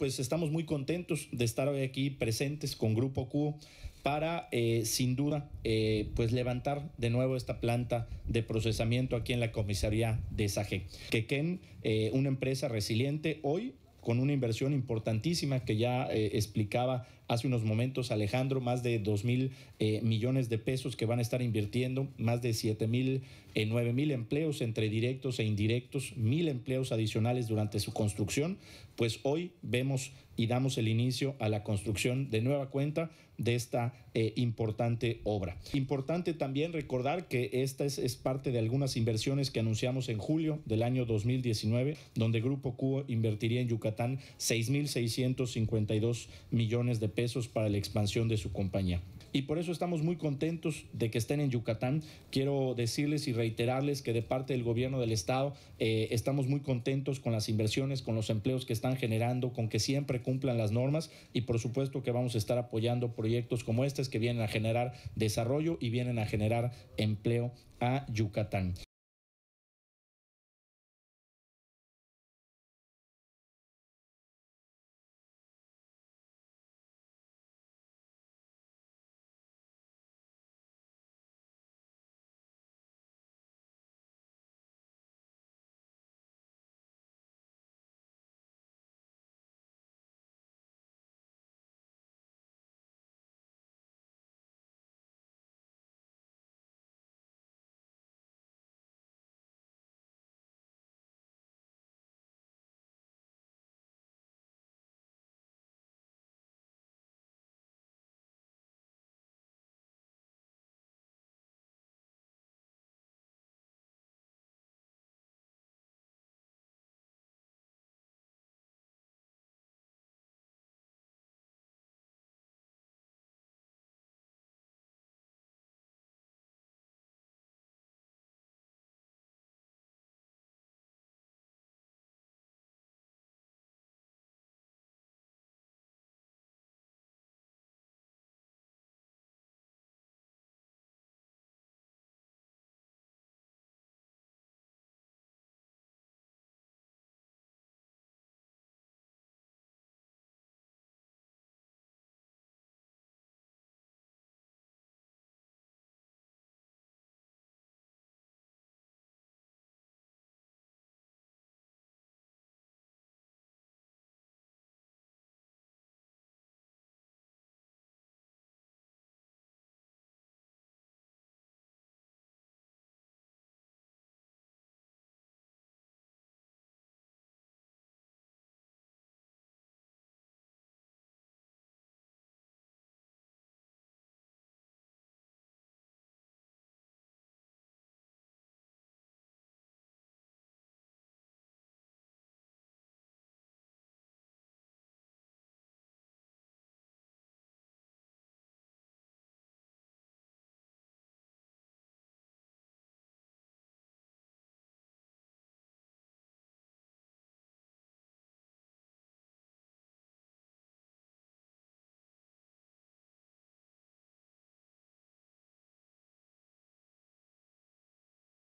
pues estamos muy contentos de estar hoy aquí presentes con Grupo Q para, eh, sin duda, eh, pues levantar de nuevo esta planta de procesamiento aquí en la comisaría de SAGE. que eh, una empresa resiliente, hoy con una inversión importantísima que ya eh, explicaba hace unos momentos Alejandro, más de 2 mil eh, millones de pesos que van a estar invirtiendo, más de 7 mil, 9 eh, mil empleos entre directos e indirectos, mil empleos adicionales durante su construcción, pues hoy vemos y damos el inicio a la construcción de nueva cuenta de esta eh, importante obra. Importante también recordar que esta es, parte de algunas inversiones que anunciamos en julio del año 2019, donde Grupo Cubo invertiría en Yucatán mil 6.652 millones de pesos para la expansión de su compañía. Y por eso estamos muy contentos de que estén en Yucatán. Quiero decirles y reiterarles que de parte del gobierno del estado eh, estamos muy contentos con las inversiones, con los empleos que están generando, con que siempre cumplan las normas y por supuesto que vamos a estar apoyando proyectos como este que vienen a generar desarrollo y vienen a generar empleo a Yucatán.